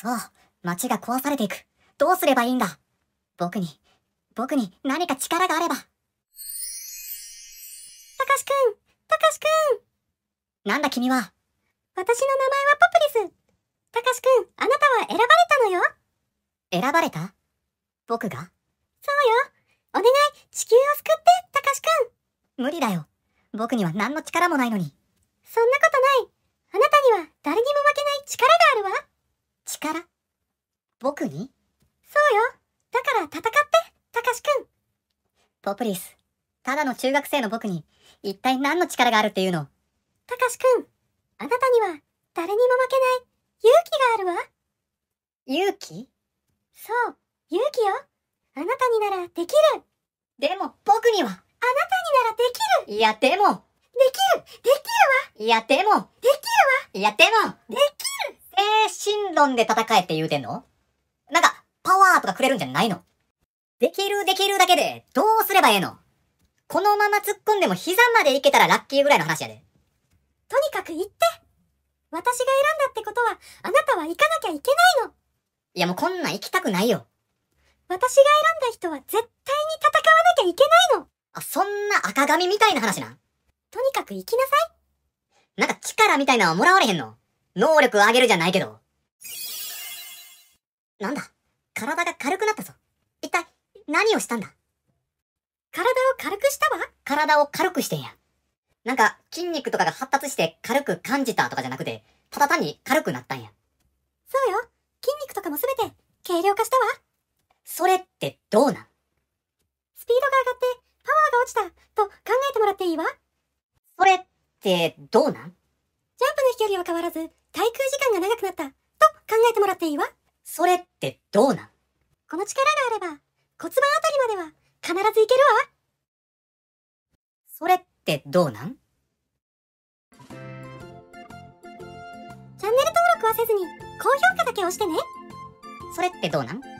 そう。街が壊されていく。どうすればいいんだ僕に、僕に何か力があれば。たかしくんたかしくんなんだ君は私の名前はポプリス。たかしくん、あなたは選ばれたのよ。選ばれた僕がそうよ。お願い、地球を救って、たかしくん。無理だよ。僕には何の力もないのに。そんなことない。あなたには僕にそうよ。だから戦って、たかしくん。ポプリス、ただの中学生の僕に、一体何の力があるっていうのたかしくん、あなたには、誰にも負けない、勇気があるわ。勇気そう、勇気よ。あなたにならできる。でも、僕には。あなたにならできる。いや、でも。できるできるわいや、でも。できるわいや、でも。できる精神論で戦えって言うてんのがくれるんじゃないのできるできるだけで、どうすればええのこのまま突っ込んでも膝までいけたらラッキーぐらいの話やで。とにかく行って私が選んだってことは、あなたは行かなきゃいけないのいやもうこんなん行きたくないよ。私が選んだ人は絶対に戦わなきゃいけないのあ、そんな赤髪みたいな話なとにかく行きなさいなんか力みたいなのはもらわれへんの能力を上げるじゃないけど。なんだ体が軽くなったぞ。一体、何をしたんだ体を軽くしたわ体を軽くしてんや。なんか、筋肉とかが発達して軽く感じたとかじゃなくて、ただ単に軽くなったんや。そうよ。筋肉とかもすべて、軽量化したわ。それってどうなんスピードが上がって、パワーが落ちた、と考えてもらっていいわ。それってどうなんジャンプの飛距離は変わらず、滞空時間が長くなった、と考えてもらっていいわ。それってどうなんこの力があれば骨盤あたりまでは必ずいけるわそれってどうなんチャンネル登録はせずに高評価だけ押してねそれってどうなん